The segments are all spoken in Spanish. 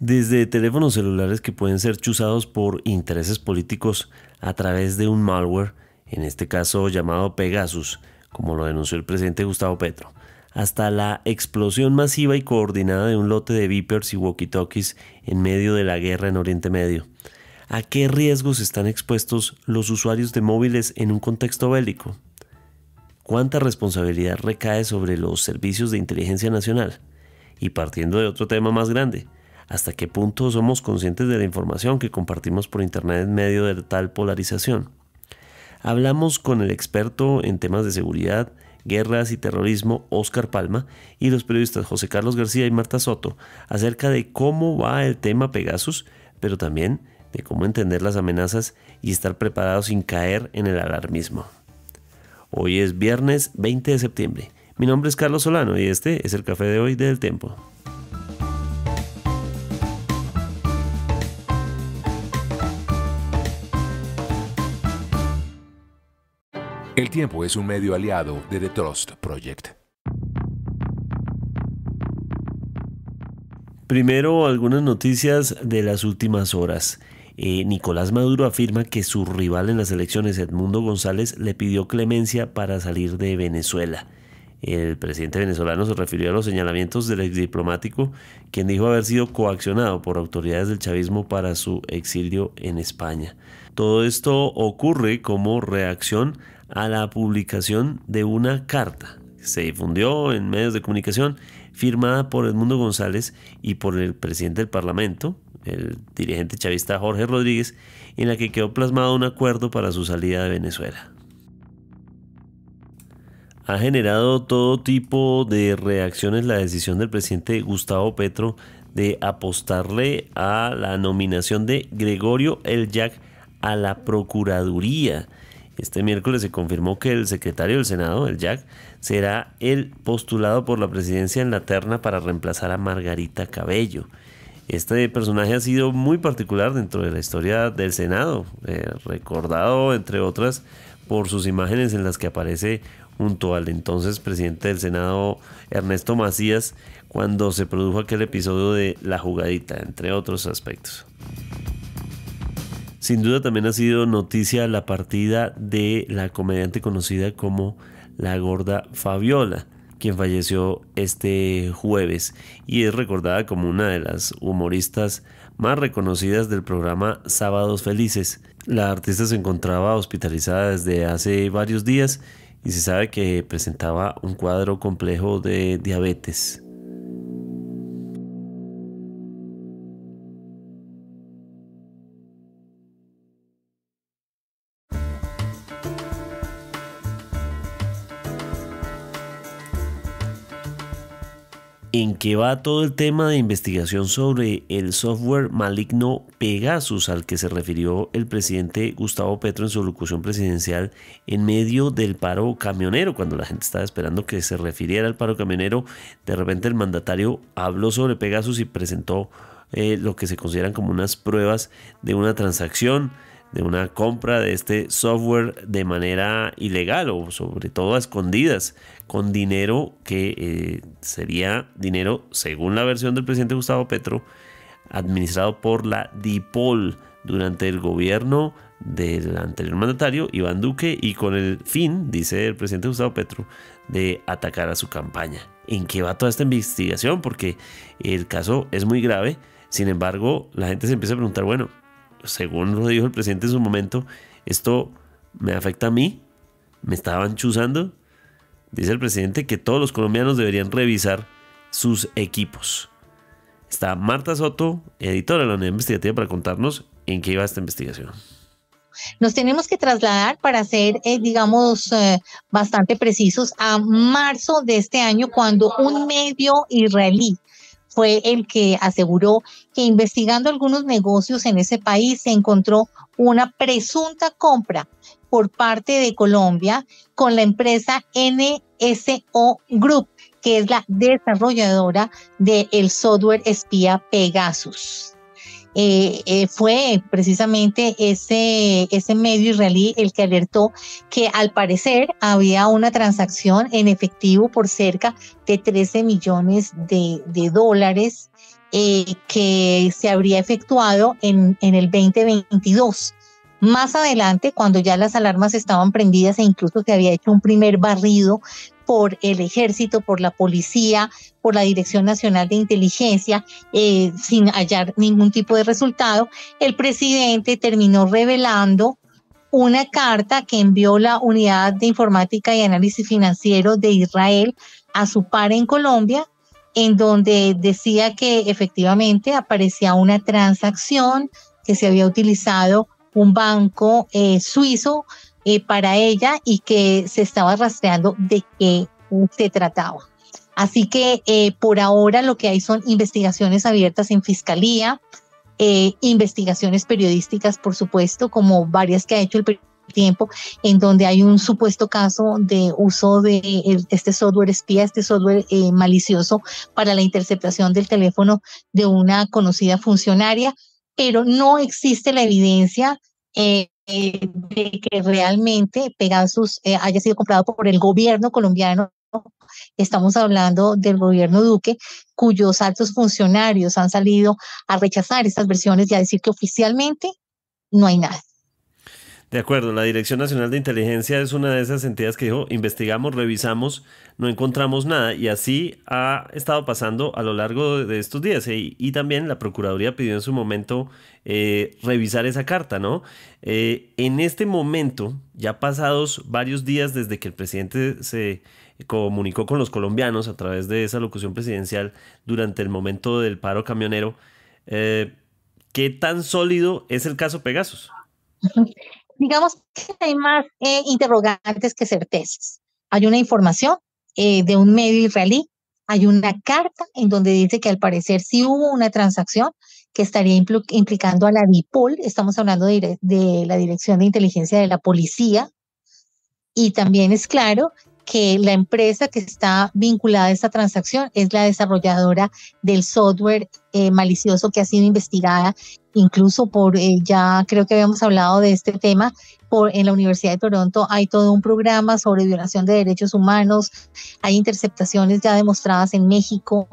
Desde teléfonos celulares que pueden ser chuzados por intereses políticos a través de un malware, en este caso llamado Pegasus, como lo denunció el presidente Gustavo Petro, hasta la explosión masiva y coordinada de un lote de vipers y walkie-talkies en medio de la guerra en Oriente Medio. ¿A qué riesgos están expuestos los usuarios de móviles en un contexto bélico? ¿Cuánta responsabilidad recae sobre los servicios de inteligencia nacional? Y partiendo de otro tema más grande, hasta qué punto somos conscientes de la información que compartimos por Internet en medio de tal polarización. Hablamos con el experto en temas de seguridad, guerras y terrorismo, Óscar Palma, y los periodistas José Carlos García y Marta Soto acerca de cómo va el tema Pegasus, pero también de cómo entender las amenazas y estar preparados sin caer en el alarmismo. Hoy es viernes 20 de septiembre. Mi nombre es Carlos Solano y este es el café de hoy del Tempo. El tiempo es un medio aliado de The Trust Project. Primero, algunas noticias de las últimas horas. Eh, Nicolás Maduro afirma que su rival en las elecciones, Edmundo González, le pidió clemencia para salir de Venezuela. El presidente venezolano se refirió a los señalamientos del exdiplomático, quien dijo haber sido coaccionado por autoridades del chavismo para su exilio en España. Todo esto ocurre como reacción a la publicación de una carta que se difundió en medios de comunicación firmada por Edmundo González y por el presidente del Parlamento, el dirigente chavista Jorge Rodríguez, en la que quedó plasmado un acuerdo para su salida de Venezuela. Ha generado todo tipo de reacciones la decisión del presidente Gustavo Petro de apostarle a la nominación de Gregorio El Jack a la Procuraduría este miércoles se confirmó que el secretario del Senado, el Jack, será el postulado por la presidencia en la terna para reemplazar a Margarita Cabello. Este personaje ha sido muy particular dentro de la historia del Senado, eh, recordado entre otras por sus imágenes en las que aparece junto al entonces presidente del Senado Ernesto Macías cuando se produjo aquel episodio de La jugadita, entre otros aspectos. Sin duda también ha sido noticia la partida de la comediante conocida como la gorda Fabiola, quien falleció este jueves y es recordada como una de las humoristas más reconocidas del programa Sábados Felices. La artista se encontraba hospitalizada desde hace varios días y se sabe que presentaba un cuadro complejo de diabetes. en que va todo el tema de investigación sobre el software maligno Pegasus al que se refirió el presidente Gustavo Petro en su locución presidencial en medio del paro camionero, cuando la gente estaba esperando que se refiriera al paro camionero, de repente el mandatario habló sobre Pegasus y presentó eh, lo que se consideran como unas pruebas de una transacción de una compra de este software de manera ilegal o sobre todo a escondidas con dinero que eh, sería dinero, según la versión del presidente Gustavo Petro, administrado por la DIPOL durante el gobierno del anterior mandatario Iván Duque y con el fin, dice el presidente Gustavo Petro, de atacar a su campaña. ¿En qué va toda esta investigación? Porque el caso es muy grave. Sin embargo, la gente se empieza a preguntar, bueno, según lo dijo el presidente en su momento, esto me afecta a mí, me estaban chuzando. Dice el presidente que todos los colombianos deberían revisar sus equipos. Está Marta Soto, editora de la Unidad Investigativa, para contarnos en qué iba esta investigación nos tenemos que trasladar para ser, eh, digamos, eh, bastante precisos a marzo de este año, cuando un medio israelí fue el que aseguró que investigando algunos negocios en ese país se encontró una presunta compra por parte de Colombia con la empresa NSO Group, que es la desarrolladora del software espía Pegasus. Eh, eh, fue precisamente ese, ese medio israelí el que alertó que al parecer había una transacción en efectivo por cerca de 13 millones de, dólares eh, que se habría efectuado en, en el 2022. Más adelante, cuando ya las alarmas estaban prendidas e incluso se había hecho un primer barrido por el ejército, por la policía, por la Dirección Nacional de Inteligencia, eh, sin hallar ningún tipo de resultado, el presidente terminó revelando una carta que envió la Unidad de Informática y Análisis Financiero de Israel a su par en Colombia, en donde decía que efectivamente aparecía una transacción que se había utilizado un banco eh, suizo eh, para ella y que se estaba rastreando de qué se trataba. Así que eh, por ahora lo que hay son investigaciones abiertas en fiscalía, eh, investigaciones periodísticas, por supuesto, como varias que ha hecho el tiempo, en donde hay un supuesto caso de uso de este software espía, este software malicioso para la interceptación del teléfono de una conocida funcionaria, pero no existe la evidencia eh, de que realmente Pegasus eh, haya sido comprado por el gobierno colombiano. Estamos hablando del gobierno Duque, cuyos altos funcionarios han salido a rechazar estas versiones y a decir que oficialmente no hay nada. De acuerdo, la Dirección Nacional de Inteligencia es una de esas entidades que dijo, investigamos, revisamos, no encontramos nada y así ha estado pasando a lo largo de estos días. Y, también la Procuraduría pidió en su momento eh, revisar esa carta, ¿no? Eh, en este momento, ya pasados varios días desde que el presidente se comunicó con los colombianos a través de esa locución presidencial durante el momento del paro camionero, eh, ¿qué tan sólido es el caso Pegasus? digamos que hay más eh, interrogantes que certezas. Hay una información eh, de un medio israelí, hay una carta en donde dice que al parecer sí hubo una transacción que estaría implicando a la DIPOL, estamos hablando de la Dirección de Inteligencia de la Policía, y también es claro que la empresa que está vinculada a esta transacción es la desarrolladora del software eh, malicioso que ha sido investigada incluso por, eh, ya creo que habíamos hablado de este tema, por, en la Universidad de Toronto hay todo un programa sobre violación de derechos humanos, hay interceptaciones ya demostradas en México,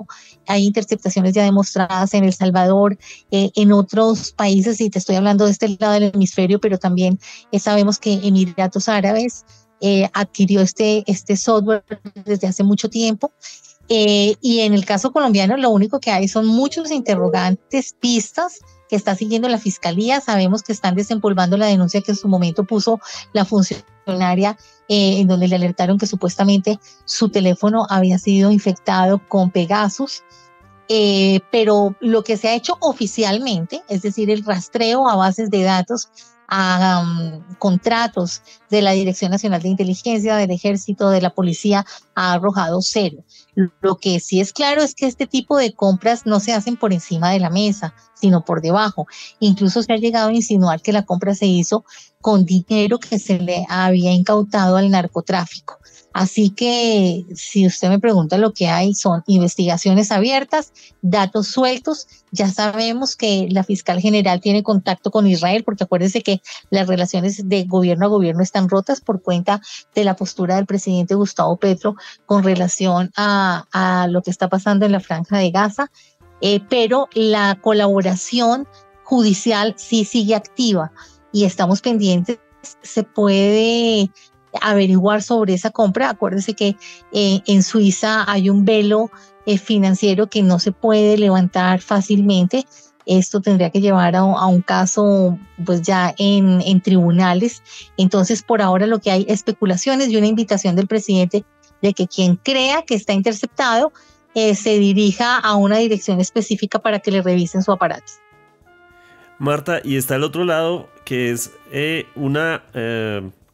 hay interceptaciones ya demostradas en El Salvador, eh, en otros países, y te estoy hablando de este lado del hemisferio, pero también sabemos que Emiratos Árabes, eh, adquirió este, este software desde hace mucho tiempo. Eh, y en el caso colombiano, lo único que hay son muchos interrogantes, pistas que está siguiendo la fiscalía. Sabemos que están desempolvando la denuncia que en su momento puso la funcionaria, eh, en donde le alertaron que supuestamente su teléfono había sido infectado con Pegasus. Eh, pero lo que se ha hecho oficialmente, es decir, el rastreo a bases de datos, a um, contratos de la Dirección Nacional de Inteligencia, del Ejército, de la Policía, ha arrojado cero. Lo que sí es claro es que este tipo de compras no se hacen por encima de la mesa, sino por debajo. Incluso se ha llegado a insinuar que la compra se hizo con dinero que se le había incautado al narcotráfico. Así que si usted me pregunta lo que hay, son investigaciones abiertas, datos sueltos. Ya sabemos que la fiscal general tiene contacto con Israel, porque acuérdese que las relaciones de gobierno a gobierno están rotas por cuenta de la postura del presidente Gustavo Petro con relación a, lo que está pasando en la franja de Gaza. Eh, pero la colaboración judicial sí sigue activa y estamos pendientes se puede averiguar sobre esa compra. Acuérdense que eh, en Suiza hay un velo eh, financiero que no se puede levantar fácilmente. Esto tendría que llevar a, un caso pues ya en, tribunales. Entonces, por ahora lo que hay especulaciones y una invitación del presidente de que quien crea que está interceptado eh, se dirija a una dirección específica para que le revisen su aparato. Marta, y está el otro lado que es una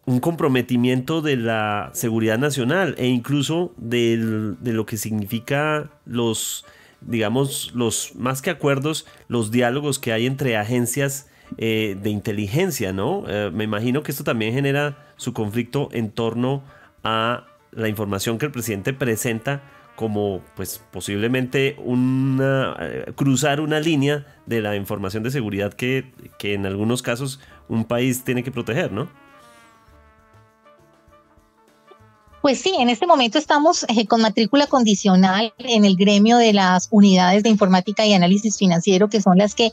un comprometimiento de la seguridad nacional e incluso de lo que significa los, digamos, los más que acuerdos, los diálogos que hay entre agencias eh, de inteligencia, ¿no? Eh, me imagino que esto también genera su conflicto en torno a la información que el presidente presenta como pues posiblemente una, eh, cruzar una línea de la información de seguridad que, que en algunos casos un país tiene que proteger, ¿no? Pues sí, en este momento estamos eh, con matrícula condicional en el gremio de las unidades de informática y análisis financiero, que son las que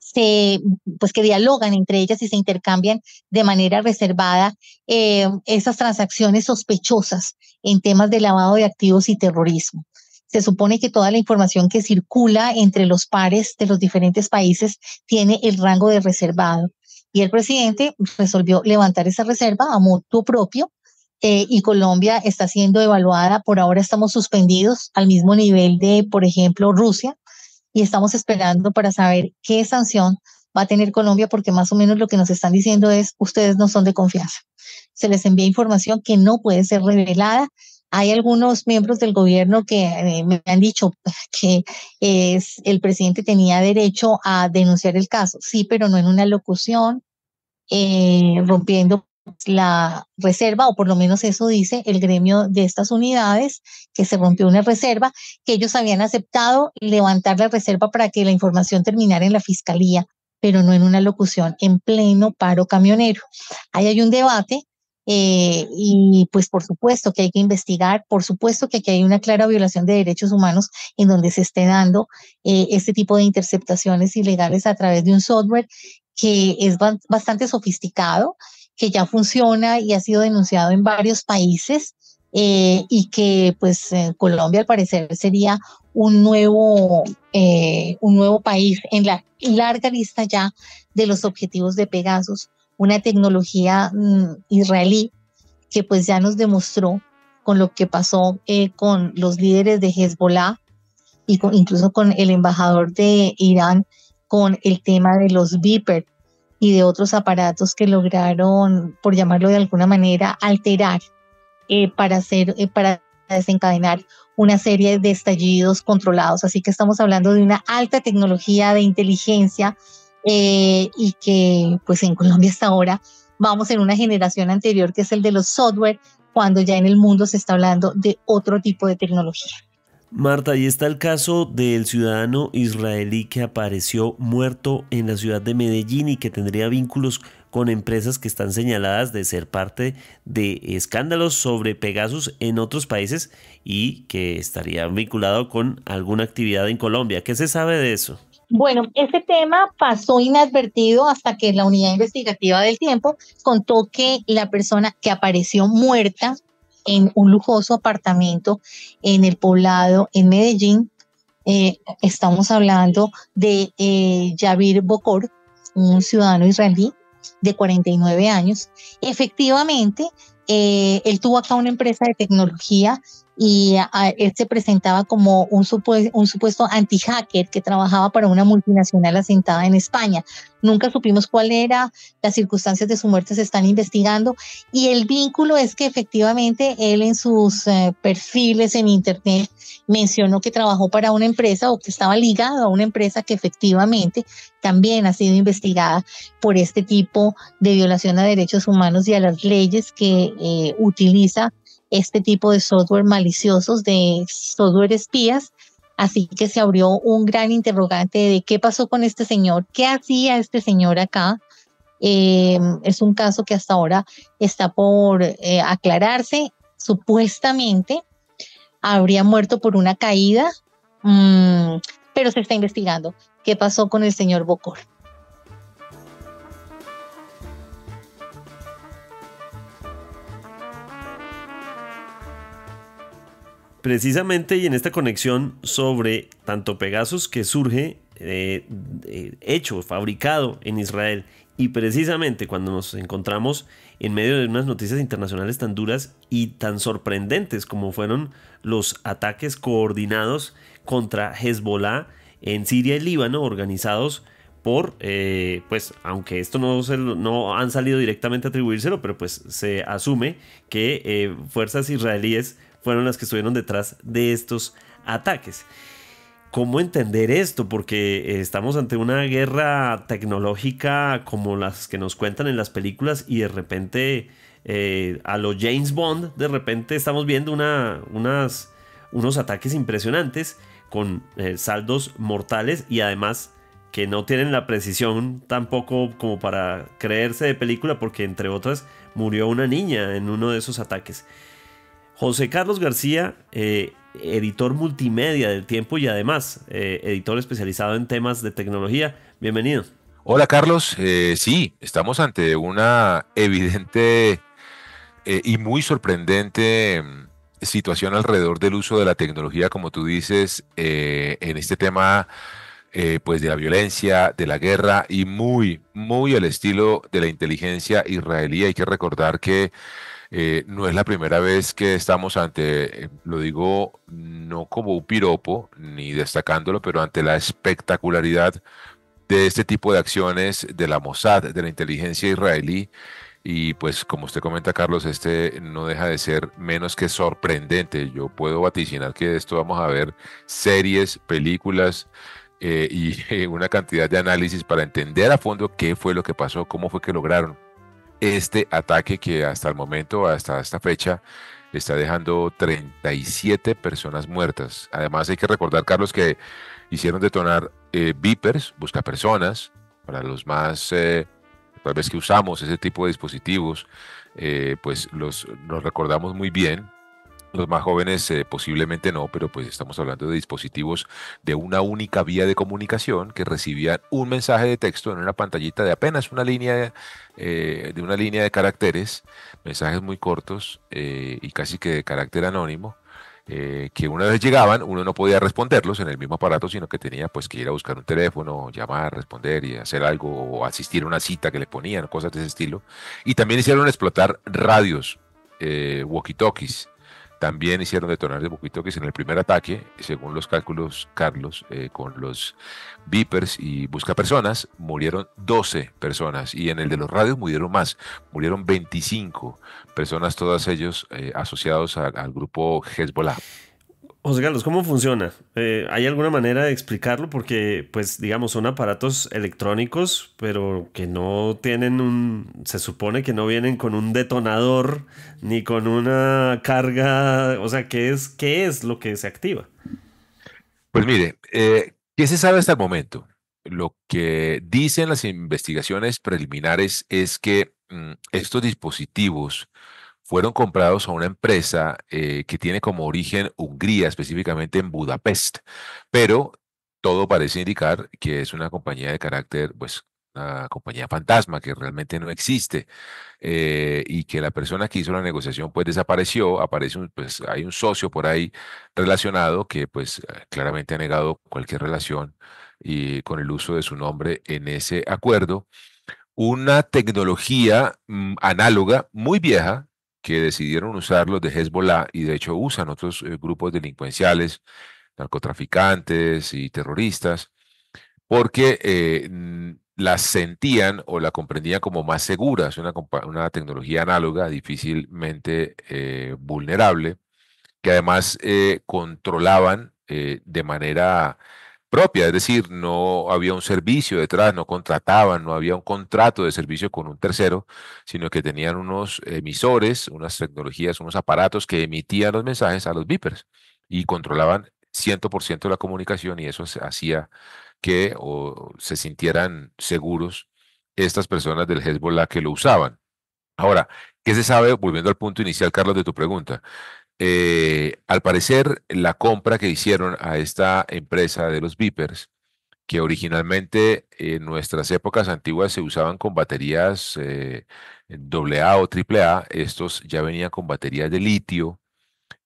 se, pues que dialogan entre ellas y se intercambian de manera reservada eh, esas transacciones sospechosas en temas de lavado de activos y terrorismo. Se supone que toda la información que circula entre los pares de los diferentes países tiene el rango de reservado. Y el presidente resolvió levantar esa reserva a mutuo propio eh, y Colombia está siendo evaluada. Por ahora estamos suspendidos al mismo nivel de, por ejemplo, Rusia y estamos esperando para saber qué sanción va a tener Colombia porque más o menos lo que nos están diciendo es ustedes no son de confianza. Se les envía información que no puede ser revelada. Hay algunos miembros del gobierno que eh, me han dicho que es, el presidente tenía derecho a denunciar el caso. Sí, pero no en una locución, eh, rompiendo pues, la reserva, o por lo menos eso dice el gremio de estas unidades, que se rompió una reserva, que ellos habían aceptado levantar la reserva para que la información terminara en la fiscalía, pero no en una locución, en pleno paro camionero. Ahí hay un debate. Eh, y pues por supuesto que hay que investigar, por supuesto que hay una clara violación de derechos humanos en donde se esté dando eh, este tipo de interceptaciones ilegales a través de un software que es bastante sofisticado que ya funciona y ha sido denunciado en varios países eh, y que pues Colombia al parecer sería un nuevo, eh, un nuevo país en la larga lista ya de los objetivos de Pegasus, una tecnología mm, israelí que pues ya nos demostró con lo que pasó eh, con los líderes de Hezbollah y con, incluso con el embajador de Irán con el tema de los Viper, y de otros aparatos que lograron, por llamarlo de alguna manera, alterar eh, para, hacer, eh, para desencadenar una serie de estallidos controlados. Así que estamos hablando de una alta tecnología de inteligencia eh, y que pues en Colombia hasta ahora vamos en una generación anterior que es el de los software, cuando ya en el mundo se está hablando de otro tipo de tecnología. Marta, ahí está el caso del ciudadano israelí que apareció muerto en la ciudad de Medellín y que tendría vínculos con empresas que están señaladas de ser parte de escándalos sobre Pegasus en otros países y que estaría vinculado con alguna actividad en Colombia. ¿Qué se sabe de eso? Bueno, ese tema pasó inadvertido hasta que la unidad investigativa del tiempo contó que la persona que apareció muerta en un lujoso apartamento en el poblado en Medellín. Eh, estamos hablando de eh, Bokor, un ciudadano israelí de 49 años. Efectivamente, eh, él tuvo acá una empresa de tecnología y ah, él se presentaba como un, supuesto, un supuesto anti-hacker que trabajaba para una multinacional asentada en España. Nunca supimos cuál era, las circunstancias de su muerte se están investigando y el vínculo es que efectivamente él en sus eh, perfiles en Internet mencionó que trabajó para una empresa o que estaba ligado a una empresa que efectivamente también ha sido investigada por este tipo de violación a derechos humanos y a las leyes que eh, utiliza este tipo de software maliciosos, de software espías. Así que se abrió un gran interrogante de qué pasó con este señor, qué hacía este señor acá. Em, es un caso que hasta ahora está por eh, aclararse. Supuestamente habría muerto por una caída, mm, pero se está investigando qué pasó con el señor Bocor. precisamente y en esta conexión sobre tanto Pegasus que surge eh, eh, hecho, fabricado en Israel. Y precisamente cuando nos encontramos en medio de unas noticias internacionales tan duras y tan sorprendentes como fueron los ataques coordinados contra Hezbollah en Siria y Líbano, organizados por, eh, pues, aunque esto no, no han salido directamente a atribuírselo, pero pues se asume que fuerzas israelíes fueron las que estuvieron detrás de estos ataques. ¿Cómo entender esto? Porque eh, estamos ante una guerra tecnológica como las que nos cuentan en las películas y de repente eh, a lo James Bond, de repente estamos viendo unas, unos ataques impresionantes con eh, saldos mortales y además que no tienen la precisión tampoco como para creerse de película porque entre otras murió una niña en uno de esos ataques. José Carlos García, eh, editor multimedia del tiempo y además eh, editor especializado en temas de tecnología. Bienvenido. Hola Carlos, eh, sí, estamos ante una evidente y muy sorprendente mm, situación alrededor del uso de la tecnología, como tú dices, en este tema pues de la violencia, de la guerra y muy, muy al estilo de la inteligencia israelí. Hay que recordar que eh, no es la primera vez que estamos ante, eh, lo digo no como un piropo, ni destacándolo, pero ante la espectacularidad de este tipo de acciones de la Mossad, de la inteligencia israelí. Y pues como usted comenta, Carlos, este no deja de ser menos que sorprendente. Yo puedo vaticinar que de esto vamos a ver series, películas, eh, y una cantidad de análisis para entender a fondo qué fue lo que pasó, cómo fue que lograron este ataque que hasta el momento, hasta esta fecha, está dejando 37 personas muertas. Además hay que recordar, Carlos, que hicieron detonar eh, busca personas, para los más, eh, tal vez que usamos ese tipo de dispositivos, eh, pues los, nos recordamos muy bien los más jóvenes eh, posiblemente no, pero pues estamos hablando de dispositivos de una única vía de comunicación que recibían un mensaje de texto en una pantallita de apenas una línea eh, de, una línea de caracteres, mensajes muy cortos eh, y casi que de carácter anónimo. que una vez llegaban, uno no podía responderlos en el mismo aparato, sino que tenía pues que ir a buscar un teléfono, llamar, responder y hacer algo, o asistir a una cita que le ponían, cosas de ese estilo. Y también hicieron explotar radios, walkie-talkies, también hicieron detonar de buquitoques en el primer ataque, según los cálculos, Carlos, eh, con los Vipers y Busca Personas, murieron 12 personas y en el de los radios murieron más, murieron 25 personas, todas ellos eh, asociados al grupo Hezbollah. José Carlos, ¿cómo funciona? Eh, ¿Hay alguna manera de explicarlo? Porque, pues, digamos, son aparatos electrónicos, pero que no tienen un... Se supone que no vienen con un detonador ni con una carga... O sea, ¿qué es, qué es lo que se activa? Pues mire, eh, ¿qué se sabe hasta el momento? Lo que dicen las investigaciones preliminares es que mm, estos dispositivos fueron comprados a una empresa eh, que tiene como origen Hungría, específicamente en Budapest, pero todo parece indicar que es una compañía de carácter, pues, una compañía fantasma que realmente no existe eh, y que la persona que hizo la negociación pues desapareció, aparece un, pues hay un socio por ahí relacionado que pues eh, claramente ha negado cualquier relación y con el uso de su nombre en ese acuerdo. Una tecnología mm, análoga muy vieja que decidieron usar los de Hezbollah y de hecho usan otros eh, grupos delincuenciales, narcotraficantes y terroristas, porque eh, las sentían o la comprendían como más seguras, una, tecnología análoga, difícilmente eh, vulnerable, que además controlaban de manera propia, es decir, no había un servicio detrás, no contrataban, no había un contrato de servicio con un tercero, sino que tenían unos emisores, unas tecnologías, unos aparatos que emitían los mensajes a los vipers y controlaban 100% de la comunicación y eso hacía que o, se sintieran seguros estas personas del Hezbollah que lo usaban. Ahora, ¿qué se sabe, volviendo al punto inicial, Carlos, de tu pregunta? Eh, al parecer, la compra que hicieron a esta empresa de los beepers, que originalmente en nuestras épocas antiguas se usaban con baterías AA eh, o AAA, estos ya venían con baterías de litio,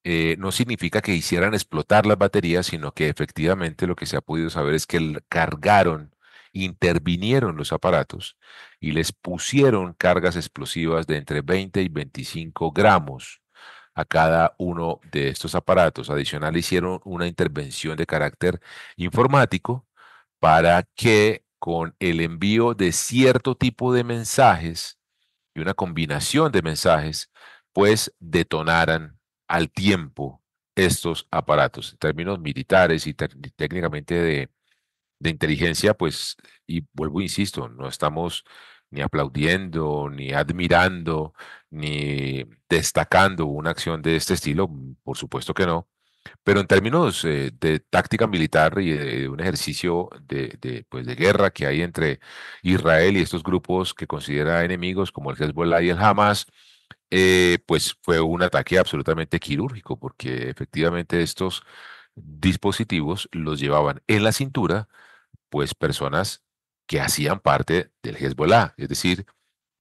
eh, no significa que hicieran explotar las baterías, sino que efectivamente lo que se ha podido saber es que cargaron, intervinieron los aparatos y les pusieron cargas explosivas de entre 20 y 25 gramos a cada uno de estos aparatos. Adicional, hicieron una intervención de carácter informático para que con el envío de cierto tipo de mensajes y una combinación de mensajes, pues detonaran al tiempo estos aparatos. En términos militares y técnicamente de, inteligencia, pues, y vuelvo, insisto, no estamos ni aplaudiendo, ni admirando, ni destacando una acción de este estilo, por supuesto que no. Pero en términos eh, de táctica militar y de, un ejercicio de, pues de guerra que hay entre Israel y estos grupos que considera enemigos como el Hezbollah y el Hamas, eh, pues fue un ataque absolutamente quirúrgico, porque efectivamente estos dispositivos los llevaban en la cintura, pues personas que hacían parte del Hezbollah. Es decir,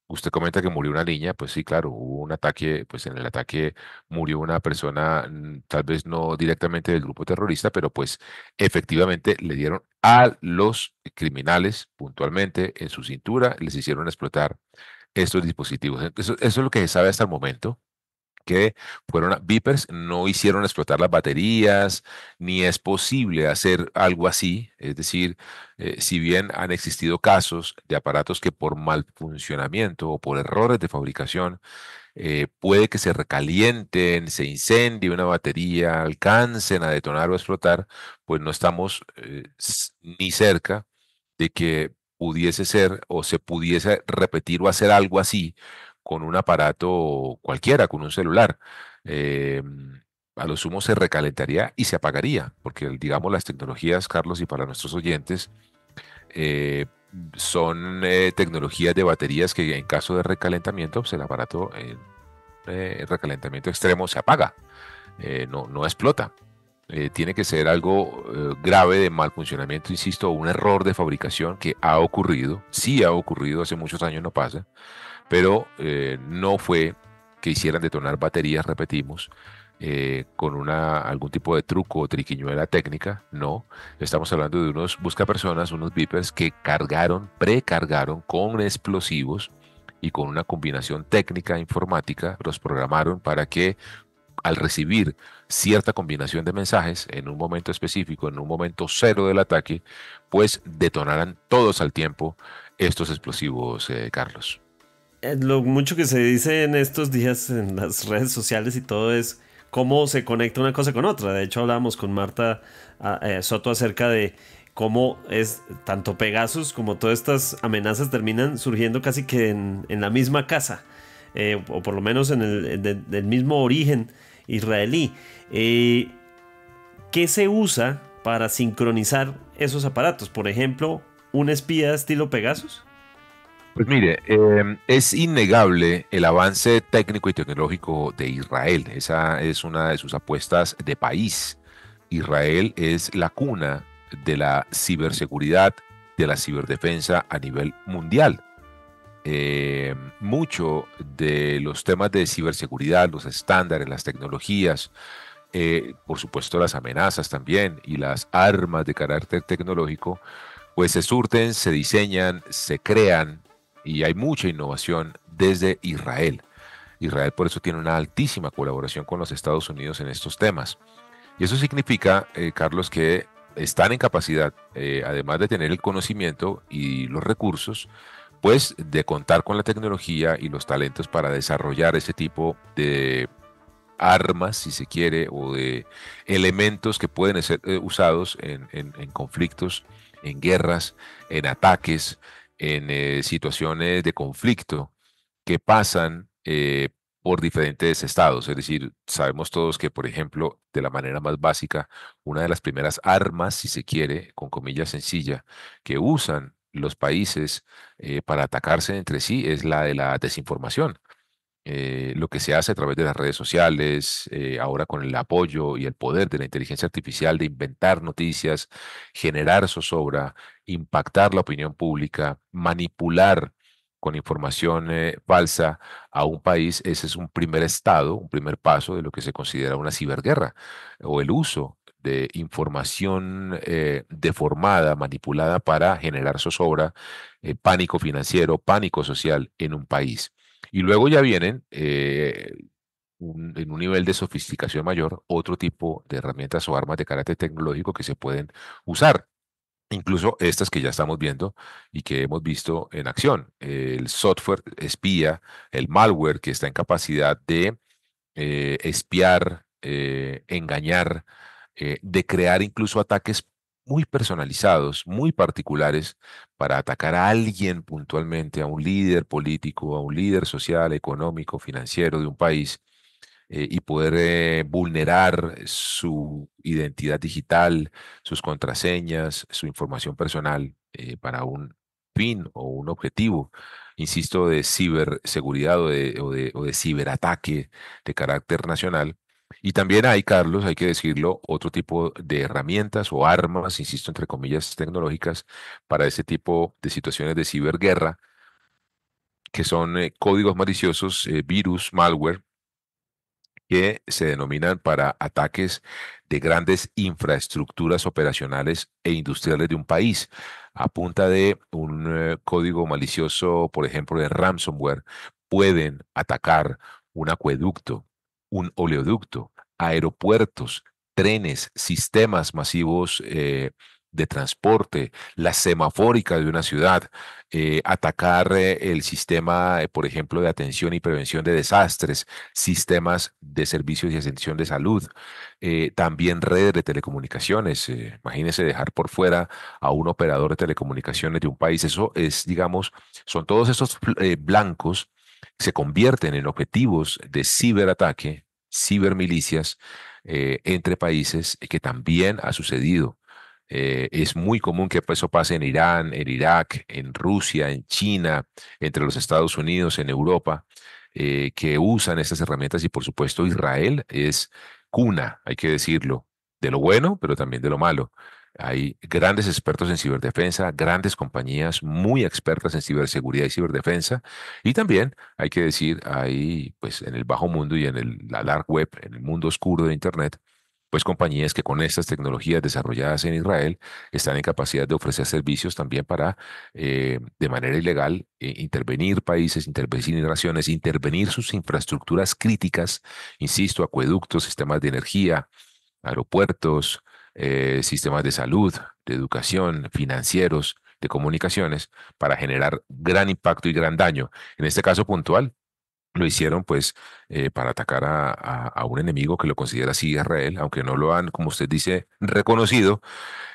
usted comenta que murió una niña, pues sí, claro, hubo un ataque, pues en el ataque murió una persona, mm, tal vez no directamente del grupo terrorista, pero pues efectivamente le dieron a los criminales puntualmente en su cintura, les hicieron explotar estos dispositivos. Eso, es lo que se sabe hasta el momento que fueron Vipers, no hicieron explotar las baterías, ni es posible hacer algo así. Es decir, eh, si bien han existido casos de aparatos que por mal funcionamiento o por errores de fabricación, eh, puede que se recalienten, se incendie una batería, alcancen a detonar o explotar, pues no estamos eh, ni cerca de que pudiese ser o se pudiese repetir o hacer algo así con un aparato cualquiera, con un celular. Eh, a lo sumo se recalentaría y se apagaría, porque digamos las tecnologías, Carlos, y para nuestros oyentes, eh, son eh, tecnologías de baterías que en caso de recalentamiento, pues, el aparato en recalentamiento extremo se apaga, no, no explota. tiene que ser algo grave de mal funcionamiento, insisto, un error de fabricación que ha ocurrido, sí ha ocurrido, hace muchos años no pasa pero eh, no fue que hicieran detonar baterías, repetimos, eh, con una, algún tipo de truco o triquiñuela técnica, no. Estamos hablando de unos busca personas, unos beepers que cargaron, precargaron con explosivos y con una combinación técnica informática, los programaron para que al recibir cierta combinación de mensajes en un momento específico, en un momento cero del ataque, pues detonaran todos al tiempo estos explosivos, eh, Carlos. Eh, lo mucho que se dice en estos días en las redes sociales y todo es cómo se conecta una cosa con otra. De hecho, hablábamos con Marta ah, eh, Soto acerca de cómo es tanto Pegasus como todas estas amenazas terminan surgiendo casi que en, la misma casa, eh, o por lo menos en el del mismo origen israelí. ¿Qué se usa para sincronizar esos aparatos? Por ejemplo, un espía estilo Pegasus. Pues mire, em, es innegable el avance técnico y tecnológico de Israel. Esa es una de sus apuestas de país. Israel es la cuna de la ciberseguridad, de la ciberdefensa a nivel mundial. Em, mucho de los temas de ciberseguridad, los estándares, las tecnologías, eh, por supuesto las amenazas también y las armas de carácter tecnológico, pues se surten, se diseñan, se crean y hay mucha innovación desde Israel. Israel por eso tiene una altísima colaboración con los Estados Unidos en estos temas. Y eso significa, eh, Carlos, que están en capacidad, eh, además de tener el conocimiento y los recursos, pues de contar con la tecnología y los talentos para desarrollar ese tipo de armas, si se quiere, o de elementos que pueden ser eh, usados en conflictos, en guerras, en ataques, en eh, situaciones de conflicto que pasan eh, por diferentes estados. Es decir, sabemos todos que, por ejemplo, de la manera más básica, una de las primeras armas, si se quiere, con comillas sencilla, que usan los países eh, para atacarse entre sí es la de la desinformación. lo que se hace a través de las redes sociales, ahora con el apoyo y el poder de la inteligencia artificial de inventar noticias, generar zozobra, impactar la opinión pública, manipular con información eh, falsa a un país, ese es un primer estado, un primer paso de lo que se considera una ciberguerra o el uso de información eh, deformada, manipulada para generar zozobra, eh, pánico financiero, pánico social en un país. Y luego ya vienen en un nivel de sofisticación mayor otro tipo de herramientas o armas de carácter tecnológico que se pueden usar Incluso estas que ya estamos viendo y que hemos visto en acción. El software espía, el malware que está en capacidad de eh, espiar, eh, engañar, eh, de crear incluso ataques muy personalizados, muy particulares, para atacar a alguien puntualmente, a un líder político, a un líder social, económico, financiero de un país, eh, y poder eh, vulnerar su identidad digital, sus contraseñas, su información personal eh, para un fin o un objetivo, insisto, de ciberseguridad o de, o de, ciberataque de carácter nacional. Y también hay, Carlos, hay que decirlo, otro tipo de herramientas o armas, insisto, entre comillas, tecnológicas para ese tipo de situaciones de ciberguerra, que son códigos maliciosos, virus, malware, que se denominan para ataques de grandes infraestructuras operacionales e industriales de un país a punta de un eh, código malicioso, por ejemplo, de ransomware, pueden atacar un acueducto, un oleoducto, aeropuertos, trenes, sistemas masivos eh, de transporte, la semafórica de una ciudad, eh, atacar eh, el sistema, eh, por ejemplo, de atención y prevención de desastres, sistemas de servicios y atención de salud, también redes de telecomunicaciones. imagínense dejar por fuera a un operador de telecomunicaciones de un país. Eso es, digamos, son todos esos blancos que se convierten en objetivos de ciberataque, cibermilicias entre países que también ha sucedido eh, es muy común que pues, eso pase en Irán, en Irak, en Rusia, en China, entre los Estados Unidos, en Europa, eh, que usan estas herramientas y por supuesto Israel es cuna, hay que decirlo, de lo bueno, pero también de lo malo. Hay grandes expertos en ciberdefensa, grandes compañías muy expertas en ciberseguridad y ciberdefensa. Y también, hay que decir, hay, pues en el bajo mundo y en el, la dark web, en el mundo oscuro de Internet, pues compañías que con estas tecnologías desarrolladas en Israel están en capacidad de ofrecer servicios también para, eh, de manera ilegal, eh, intervenir países, intervenir naciones, intervenir sus infraestructuras críticas, insisto, acueductos, sistemas de energía, aeropuertos, eh, sistemas de salud, de educación, financieros, de comunicaciones, para generar gran impacto y gran daño. En este caso puntual, lo hicieron pues eh, para atacar a, a, un enemigo que lo considera así Israel, aunque no lo han, como usted dice, reconocido.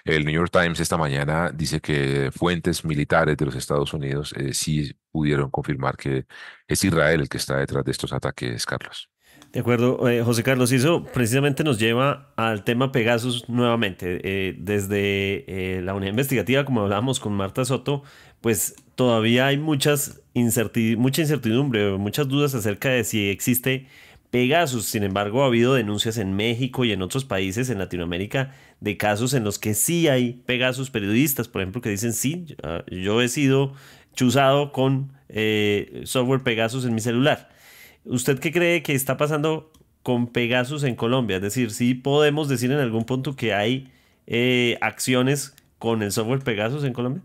El New York Times esta mañana dice que fuentes militares de los Estados Unidos eh, sí pudieron confirmar que es Israel el que está detrás de estos ataques, Carlos. De acuerdo, eh, José Carlos, y eso precisamente nos lleva al tema Pegasus nuevamente. desde la unidad investigativa, como hablábamos con Marta Soto, pues todavía hay muchas mucha incertidumbre, muchas dudas acerca de si existe Pegasus. Sin embargo, ha habido denuncias en México y en otros países en Latinoamérica de casos en los que sí hay Pegasus periodistas, por ejemplo, que dicen, sí, ah, yo he sido chuzado con eh, software Pegasus en mi celular. ¿Usted qué cree que está pasando con Pegasus en Colombia? Es decir, si ¿sí podemos decir en algún punto que hay eh, acciones con el software Pegasus en Colombia.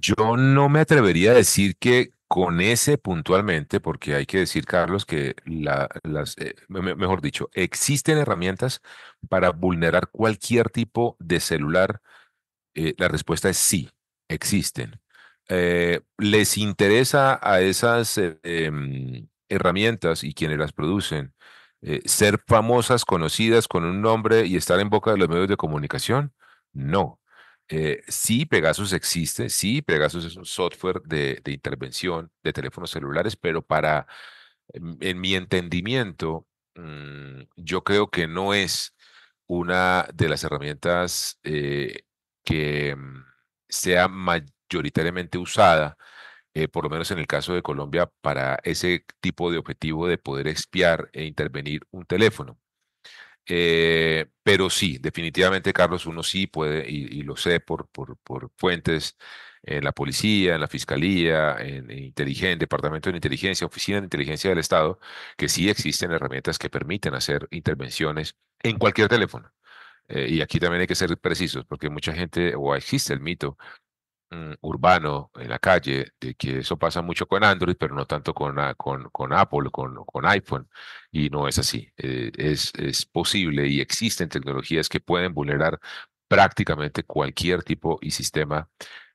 Yo no me atrevería a decir que con ese puntualmente, porque hay que decir, Carlos, que las, eh, mejor dicho, existen herramientas para vulnerar cualquier tipo de celular. Eh, la respuesta es sí, existen. Eh, ¿Les interesa a esas em, herramientas y quienes las producen ser famosas, conocidas con un nombre y estar en boca de los medios de comunicación? No. Eh, sí, Pegasus existe, sí, Pegasus es un software de, intervención de teléfonos celulares, pero para, mm, en, mi entendimiento, mm, yo creo que no es una de las herramientas eh, que mm, sea mayoritariamente usada, eh, por lo menos en el caso de Colombia, para ese tipo de objetivo de poder espiar e intervenir un teléfono. Eh, pero sí, definitivamente, Carlos, uno sí puede, y, lo sé por, por, por, fuentes en eh, la policía, en la fiscalía, en, en departamento de inteligencia, oficina de inteligencia del Estado, que sí existen herramientas que permiten hacer intervenciones en cualquier teléfono. Eh, y aquí también hay que ser precisos, porque mucha gente, o existe el mito Mm, urbano en la calle, de que eso pasa mucho con Android, pero no tanto con, con, con Apple, con, con iPhone, y no es así. Eh, es, es posible y existen tecnologías que pueden vulnerar prácticamente cualquier tipo y sistema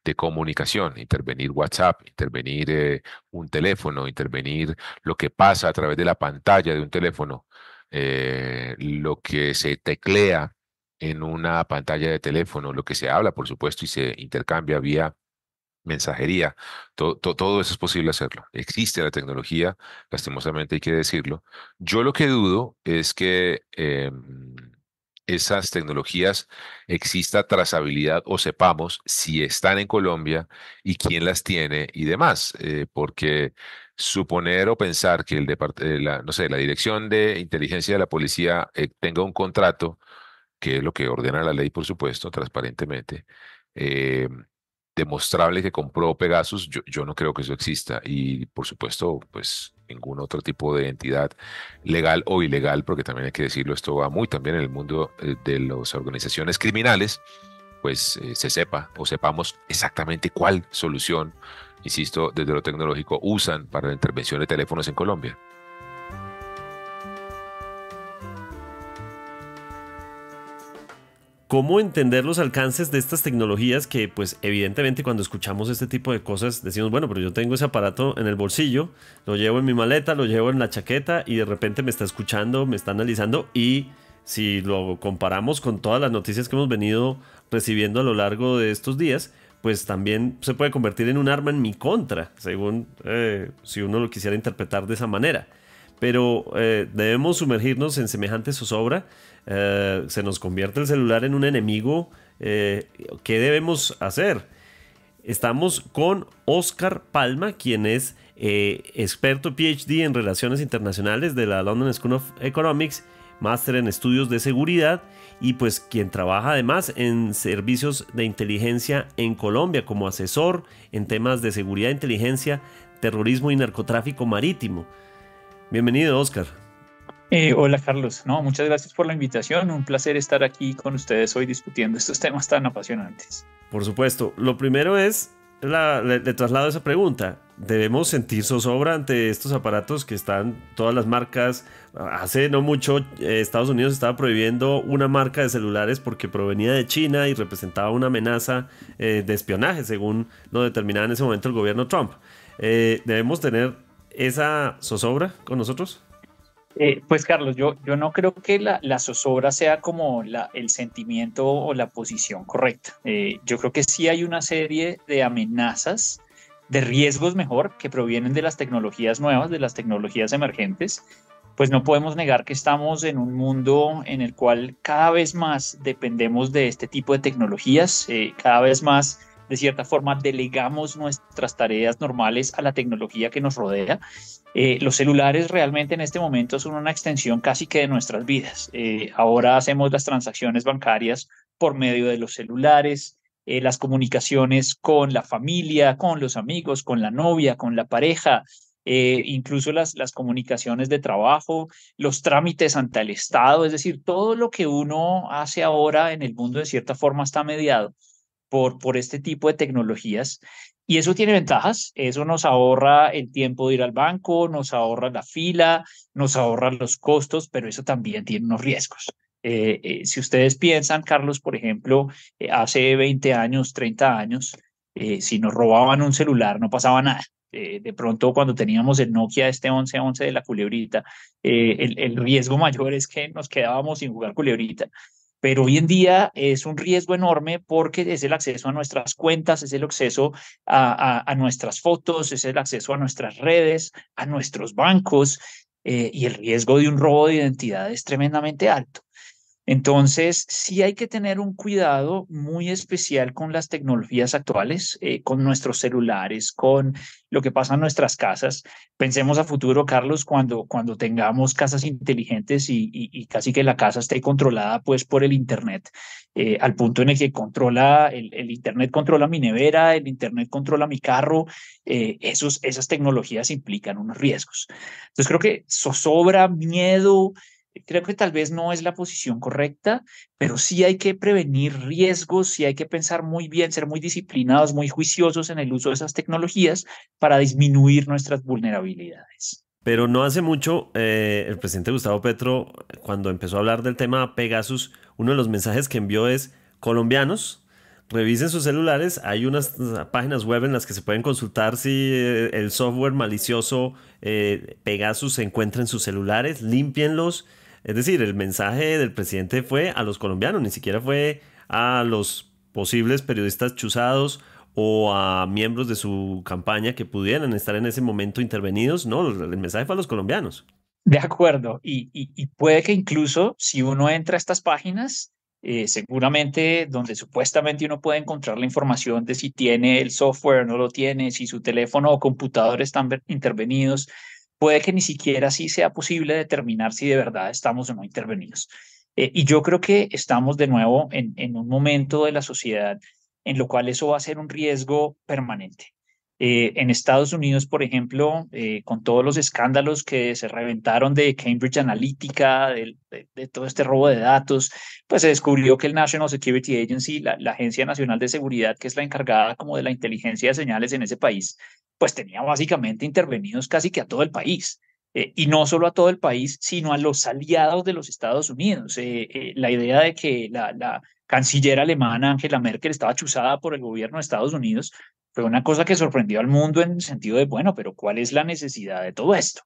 de comunicación, intervenir WhatsApp, intervenir eh, un teléfono, intervenir lo que pasa a través de la pantalla de un teléfono, eh, lo que se teclea en una pantalla de teléfono, lo que se habla, por supuesto, y se intercambia vía mensajería. Todo, eso es posible hacerlo. Existe la tecnología, lastimosamente hay que decirlo. Yo lo que dudo es que em, esas tecnologías exista trazabilidad o sepamos si están en Colombia y quién las tiene y demás, eh, porque suponer o pensar que el eh, la, no sé, la dirección de inteligencia de la policía eh, tenga un contrato que es lo que ordena la ley, por supuesto, transparentemente, eh, demostrable que compró Pegasus, yo, no creo que eso exista. Y por supuesto, pues ningún otro tipo de entidad legal o ilegal, porque también hay que decirlo, esto va muy también en el mundo eh, de las organizaciones criminales, pues eh, se sepa o sepamos exactamente cuál solución, insisto, desde lo tecnológico usan para la intervención de teléfonos en Colombia. cómo entender los alcances de estas tecnologías que pues evidentemente cuando escuchamos este tipo de cosas decimos, bueno, pero yo tengo ese aparato en el bolsillo, lo llevo en mi maleta, lo llevo en la chaqueta y de repente me está escuchando, me está analizando y si lo comparamos con todas las noticias que hemos venido recibiendo a lo largo de estos días, pues también se puede convertir en un arma en mi contra, según eh, si uno lo quisiera interpretar de esa manera pero eh, debemos sumergirnos en semejante zozobra. Eh, se nos convierte el celular en un enemigo. Eh, ¿Qué debemos hacer? Estamos con Oscar Palma, quien es experto PhD en Relaciones Internacionales de la London School of Economics, máster en estudios de seguridad y pues quien trabaja además en servicios de inteligencia en Colombia como asesor en temas de seguridad, inteligencia, terrorismo y narcotráfico marítimo. Bienvenido, Oscar. Eh, hola, Carlos. No, muchas gracias por la invitación. Un placer estar aquí con ustedes hoy discutiendo estos temas tan apasionantes. Por supuesto. Lo primero es, le, traslado esa pregunta. ¿Debemos sentir zozobra ante estos aparatos que están todas las marcas? Hace no mucho eh, Estados Unidos estaba prohibiendo una marca de celulares porque provenía de China y representaba una amenaza eh, de espionaje, según lo determinaba en ese momento el gobierno Trump. ¿Debemos tener esa zozobra con nosotros? Eh, pues Carlos, yo, yo no creo que la, zozobra sea como el sentimiento o la posición correcta. Eh, yo creo que sí hay una serie de amenazas, de riesgos mejor, que provienen de las tecnologías nuevas, de las tecnologías emergentes. Pues no podemos negar que estamos en un mundo en el cual cada vez más dependemos de este tipo de tecnologías, eh, cada vez más de cierta forma delegamos nuestras tareas normales a la tecnología que nos rodea. Eh, los celulares realmente en este momento son una extensión casi que de nuestras vidas. Eh, ahora hacemos las transacciones bancarias por medio de los celulares, eh, las comunicaciones con la familia, con los amigos, con la novia, con la pareja, incluso las, las comunicaciones de trabajo, los trámites ante el Estado, es decir, todo lo que uno hace ahora en el mundo de cierta forma está mediado por, por este tipo de tecnologías. Y eso tiene ventajas, eso nos ahorra el tiempo de ir al banco, nos ahorra la fila, nos ahorra los costos, pero eso también tiene unos riesgos. Eh, eh, si ustedes piensan, Carlos, por ejemplo, eh, hace 20 años, 30 años, si nos robaban un celular no pasaba nada. de pronto, cuando teníamos el Nokia este 1111 de la culebrita, el, el riesgo mayor es que nos quedábamos sin jugar culebrita pero hoy en día es un riesgo enorme porque es el acceso a nuestras cuentas, es el acceso a, nuestras fotos, es el acceso a nuestras redes, a nuestros bancos, eh, y el riesgo de un robo de identidad es tremendamente alto. Entonces, sí hay que tener un cuidado muy especial con las tecnologías actuales, eh, con nuestros celulares, con lo que pasa en nuestras casas. Pensemos a futuro, Carlos, cuando, cuando tengamos casas inteligentes y, casi que la casa esté controlada pues por el Internet, eh, al punto en el que controla, el, Internet controla mi nevera, el Internet controla mi carro, eh, esos, esas tecnologías implican unos riesgos. Entonces creo que zozobra, miedo, creo que tal vez no es la posición correcta, pero sí hay que prevenir riesgos, sí hay que pensar muy bien, ser muy disciplinados, muy juiciosos en el uso de esas tecnologías para disminuir nuestras vulnerabilidades. Pero no hace mucho, eh, el presidente Gustavo Petro, cuando empezó a hablar del tema Pegasus, uno de los mensajes que envió es, colombianos, revisen sus celulares, hay unas páginas web en las que se pueden consultar si eh, el software malicioso eh, Pegasus se encuentra en sus celulares, límpienlos es decir, el mensaje del presidente fue a los colombianos, ni siquiera fue a los posibles periodistas chuzados o a miembros de su campaña que pudieran estar en ese momento intervenidos. No, el mensaje fue a los colombianos. De acuerdo, y, puede que incluso si uno entra a estas páginas, eh, seguramente donde supuestamente uno puede encontrar la información de si tiene el software o no lo tiene, si su teléfono o computador están intervenidos, puede que ni siquiera así sea posible determinar si de verdad estamos o no intervenidos. Eh, y yo creo que estamos de nuevo en un momento de la sociedad en lo cual eso va a ser un riesgo permanente. Eh, en Estados Unidos, por ejemplo, eh, con todos los escándalos que se reventaron de Cambridge Analytica, de, todo este robo de datos, pues se descubrió que el National Security Agency, la, Agencia Nacional de Seguridad, que es la encargada como de la inteligencia de señales en ese país, pues tenía básicamente intervenidos casi que a todo el país. Eh, y no solo a todo el país, sino a los aliados de los Estados Unidos. la idea de que la, la canciller alemana Angela Merkel estaba chuzada por el gobierno de Estados Unidos, fue una cosa que sorprendió al mundo en el sentido de, bueno, pero ¿cuál es la necesidad de todo esto?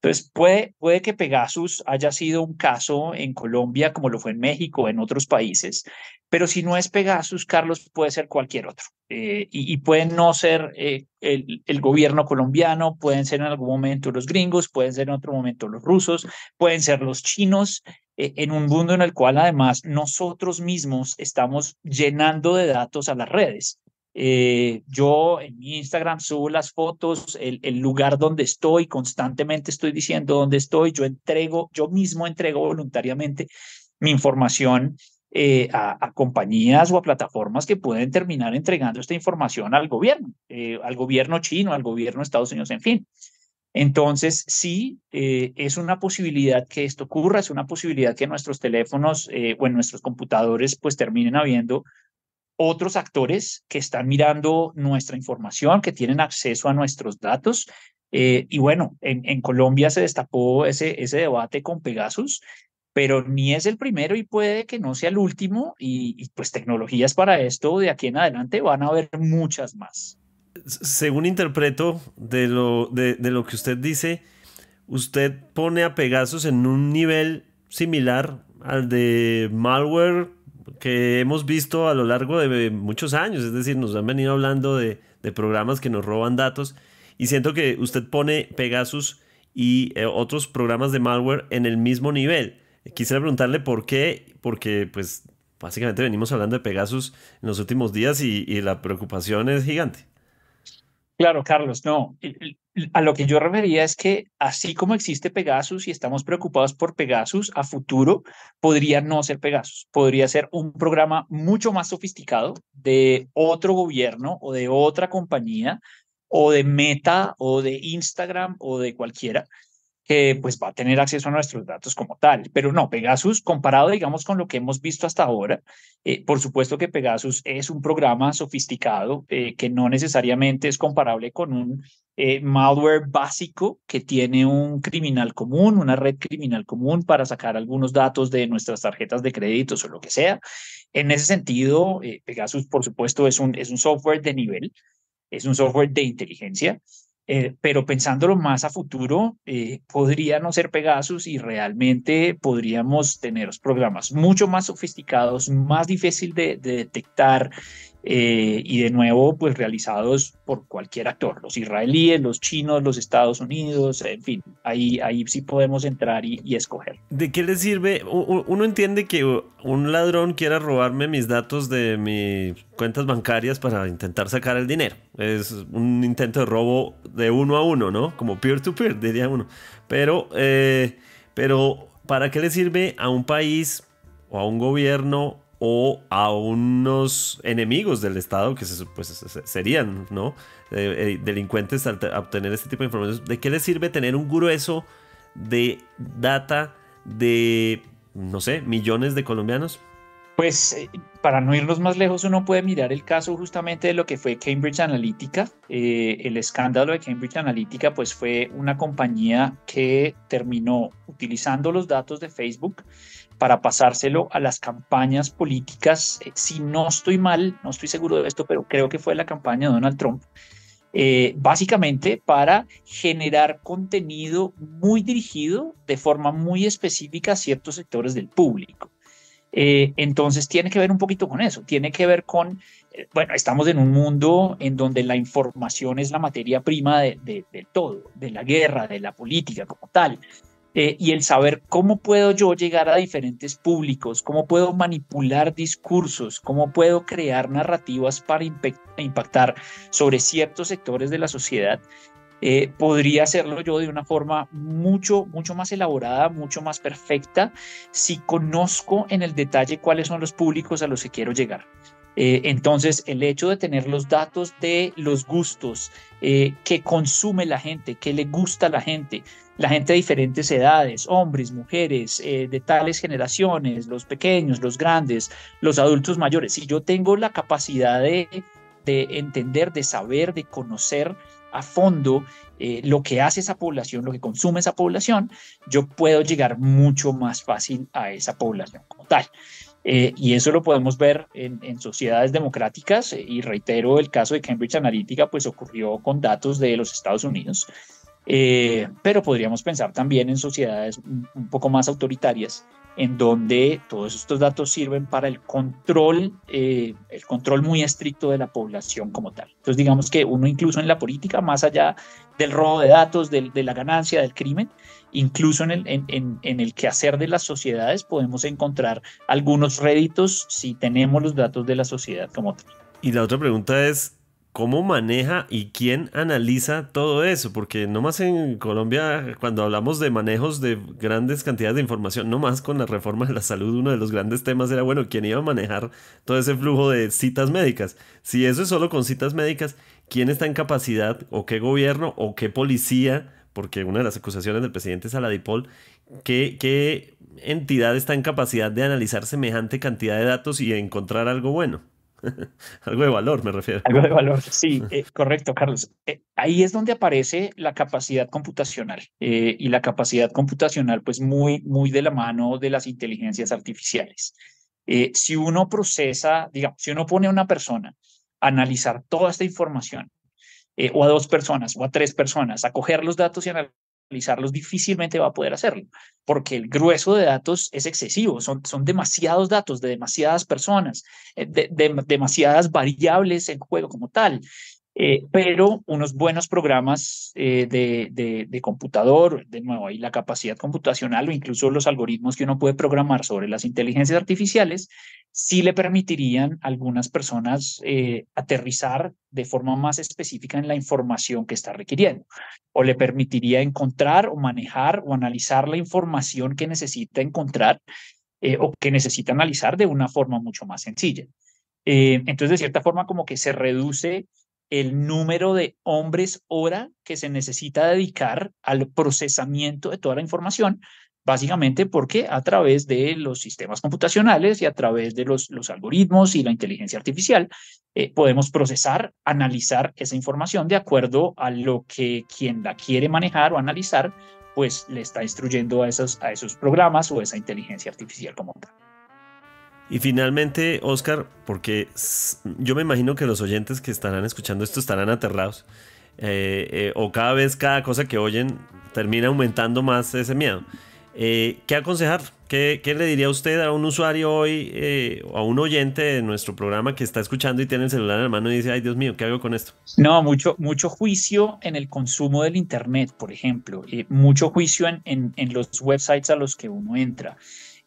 Entonces, puede, puede que Pegasus haya sido un caso en Colombia, como lo fue en México, en otros países, pero si no es Pegasus, Carlos, puede ser cualquier otro. Eh, y, y, puede no ser eh, el, gobierno colombiano, pueden ser en algún momento los gringos, pueden ser en otro momento los rusos, pueden ser los chinos, eh, en un mundo en el cual además nosotros mismos estamos llenando de datos a las redes. Eh, yo en mi Instagram subo las fotos, el, lugar donde estoy, constantemente estoy diciendo dónde estoy, yo entrego, yo mismo entrego voluntariamente mi información eh, a, compañías o a plataformas que pueden terminar entregando esta información al gobierno, eh, al gobierno chino, al gobierno de Estados Unidos, en fin. Entonces, sí, es una posibilidad que esto ocurra, es una posibilidad que nuestros teléfonos o en nuestros computadores pues terminen habiendo otros actores que están mirando nuestra información, que tienen acceso a nuestros datos. Eh, y bueno, en, Colombia se destapó ese, ese debate con Pegasus, pero ni es el primero y puede que no sea el último. Y, pues tecnologías para esto de aquí en adelante van a haber muchas más. Según interpreto de lo, de, de lo que usted dice, usted pone a Pegasus en un nivel similar al de malware que hemos visto a lo largo de muchos años, es decir, nos han venido hablando de, programas que nos roban datos y siento que usted pone Pegasus y eh, otros programas de malware en el mismo nivel. Quisiera preguntarle por qué, porque pues básicamente venimos hablando de Pegasus en los últimos días y, y la preocupación es gigante. Claro, Carlos, no a lo que yo refería es que así como existe Pegasus y estamos preocupados por Pegasus, a futuro podría no ser Pegasus, podría ser un programa mucho más sofisticado de otro gobierno o de otra compañía o de Meta o de Instagram o de cualquiera pues va a tener acceso a nuestros datos como tal. Pero no, Pegasus, comparado, digamos, con lo que hemos visto hasta ahora, eh, por supuesto que Pegasus es un programa sofisticado eh, que no necesariamente es comparable con un eh, malware básico que tiene un criminal común, una red criminal común para sacar algunos datos de nuestras tarjetas de créditos o lo que sea. En ese sentido, Pegasus, por supuesto, es un, es un software de nivel, es un software de inteligencia eh, pero pensándolo más a futuro, podrían eh, podría no ser Pegasus y realmente podríamos tener programas mucho más sofisticados, más difícil de detectar eh, y de nuevo pues realizados por cualquier actor, los israelíes, los chinos, los Estados Unidos, en fin, ahí, ahí sí podemos entrar y, escoger. ¿De qué le sirve? Uno entiende que un ladrón quiera robarme mis datos de mis cuentas bancarias para intentar sacar el dinero. Es un intento de robo de uno a uno, ¿no? Como peer-to-peer, diría uno. Pero, eh, pero, ¿para qué le sirve a un país o a un gobierno o a unos enemigos del Estado que pues, serían ¿no? Eh, delincuentes al obtener este tipo de información. ¿De qué les sirve tener un grueso de data de, no sé, millones de colombianos? Pues eh, para no irnos más lejos, uno puede mirar el caso justamente de lo que fue Cambridge Analytica. Eh, el escándalo de Cambridge Analytica pues fue una compañía que terminó utilizando los datos de Facebook para pasárselo a las campañas políticas. Eh, si no estoy mal, no estoy seguro de esto, pero creo que fue la campaña de Donald Trump, eh, básicamente para generar contenido muy dirigido de forma muy específica a ciertos sectores del público. Eh, entonces tiene que ver un poquito con eso, tiene que ver con, bueno, estamos en un mundo en donde la información es la materia prima de, de todo, de la guerra, de la política como tal. Eh, y el saber cómo puedo yo llegar a diferentes públicos, cómo puedo manipular discursos, cómo puedo crear narrativas para impactar sobre ciertos sectores de la sociedad, eh, podría hacerlo yo de una forma mucho, mucho más elaborada, mucho más perfecta, si conozco en el detalle cuáles son los públicos a los que quiero llegar. Eh, entonces, el hecho de tener los datos de los gustos, que consume la gente, que le gusta a la gente, la gente de diferentes edades, hombres, mujeres, eh, de tales generaciones, los pequeños, los grandes, los adultos mayores. Si yo tengo la capacidad de, entender, de saber, de conocer a fondo eh, lo que hace esa población, lo que consume esa población, yo puedo llegar mucho más fácil a esa población como tal. Eh, y eso lo podemos ver en, sociedades democráticas, y reitero, el caso de Cambridge Analytica, pues ocurrió con datos de los Estados Unidos, eh, pero podríamos pensar también en sociedades un poco más autoritarias, en donde todos estos datos sirven para el control, eh, el control muy estricto de la población como tal. Entonces, digamos que uno incluso en la política, más allá del robo de datos, del, de la ganancia, del crimen, incluso en el, en, en el quehacer de las sociedades podemos encontrar algunos réditos si tenemos los datos de la sociedad como tal. Y la otra pregunta es, cómo maneja y quién analiza todo eso, porque no más en Colombia, cuando hablamos de manejos de grandes cantidades de información, no más con la reforma de la salud, uno de los grandes temas era, bueno, quién iba a manejar todo ese flujo de citas médicas. Si eso es solo con citas médicas, ¿quién está en capacidad o qué gobierno o qué policía? Porque una de las acusaciones del presidente Saladipol, ¿qué, qué entidad está en capacidad de analizar semejante cantidad de datos y encontrar algo bueno? Algo de valor, me refiero. Algo de valor, sí, eh, correcto, Carlos. Eh, ahí es donde aparece la capacidad computacional eh, y la capacidad computacional, pues muy, muy de la mano de las inteligencias artificiales. si uno procesa, digamos, si uno pone a una persona a analizar toda esta información, o a dos personas, o a tres personas, a coger los datos y difícilmente va a poder hacerlo, porque el grueso de datos es excesivo, son, son demasiados datos de demasiadas personas, eh, demasiadas variables en juego como tal. Eh, pero unos buenos programas eh, de, computador, de nuevo, ahí la capacidad computacional o incluso los algoritmos que uno puede programar sobre las inteligencias artificiales, sí le permitirían a algunas personas eh, aterrizar de forma más específica en la información que está requiriendo, o le permitiría encontrar o manejar o analizar la información que necesita encontrar o que necesita analizar de una forma mucho más sencilla. entonces, de cierta forma, como que se reduce el número de hombres hora que se necesita dedicar al procesamiento de toda la información, básicamente porque a través de los sistemas computacionales y a través de los, algoritmos y la inteligencia artificial, eh, podemos procesar, analizar esa información de acuerdo a lo que quien la quiere manejar o analizar, pues le está instruyendo a esos, a esos programas o esa inteligencia artificial como tal. Y finalmente, Oscar, porque yo me imagino que los oyentes que estarán escuchando esto estarán aterrados. Eh, eh, o cada vez cada cosa que oyen termina aumentando más ese miedo. Eh, ¿Qué aconsejar? ¿Qué, le diría usted a un usuario hoy, o a un oyente de nuestro programa que está escuchando y tiene el celular en la mano y dice, ay Dios mío, ¿qué hago con esto? No, mucho, mucho juicio en el consumo del Internet, por ejemplo, mucho juicio en, en los websites a los que uno entra.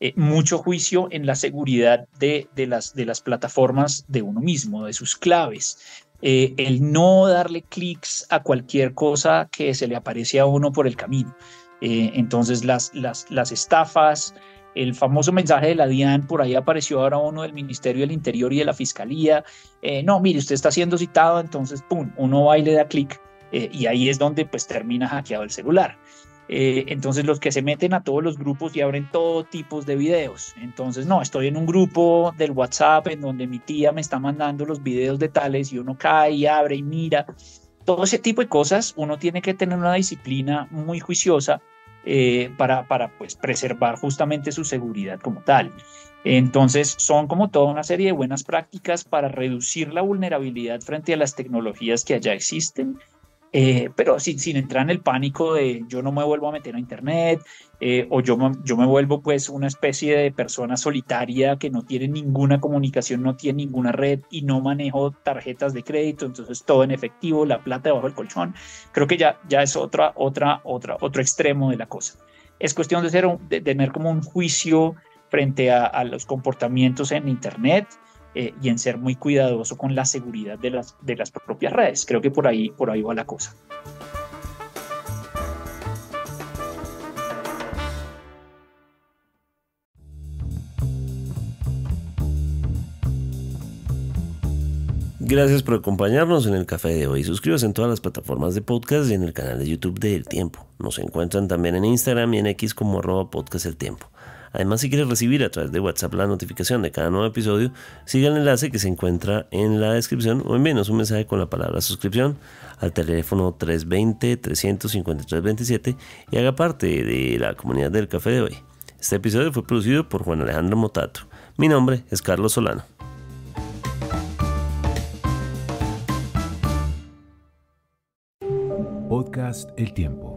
Eh, mucho juicio en la seguridad de, las, de las plataformas de uno mismo, de sus claves. Eh, el no darle clics a cualquier cosa que se le aparece a uno por el camino. Eh, entonces las, las, las estafas, el famoso mensaje de la DIAN, por ahí apareció ahora uno del Ministerio del Interior y de la Fiscalía. no, mire, usted está siendo citado, entonces, ¡pum!, uno va y le da clic y ahí es donde pues termina hackeado el celular. Eh, entonces los que se meten a todos los grupos y abren todo tipos de videos. Entonces, no, estoy en un grupo del WhatsApp en donde mi tía me está mandando los videos de tales y uno cae y abre y mira. Todo ese tipo de cosas, uno tiene que tener una disciplina muy juiciosa eh, para, para pues, preservar justamente su seguridad como tal. Entonces, son como toda una serie de buenas prácticas para reducir la vulnerabilidad frente a las tecnologías que allá existen eh, pero sin, entrar en el pánico de yo no me vuelvo a meter a internet eh, o yo me, vuelvo pues una especie de persona solitaria que no tiene ninguna comunicación, no tiene ninguna red y no manejo tarjetas de crédito, entonces todo en efectivo, la plata debajo del colchón. Creo que ya, es otra, otra, otra, otro extremo de la cosa. Es cuestión de, tener como un juicio frente a, a los comportamientos en internet, eh, y en ser muy cuidadoso con la seguridad de las, de las propias redes. Creo que por ahí, por ahí va la cosa. Gracias por acompañarnos en el café de hoy. Suscríbase en todas las plataformas de podcast y en el canal de YouTube de El Tiempo. Nos encuentran también en Instagram y en X como arroba podcast El Tiempo. Además, si quieres recibir a través de WhatsApp la notificación de cada nuevo episodio, sigue el enlace que se encuentra en la descripción o envíenos un mensaje con la palabra suscripción al teléfono 320-353-27 y haga parte de la comunidad del café de hoy. Este episodio fue producido por Juan Alejandro Motato. Mi nombre es Carlos Solano. Podcast El Tiempo.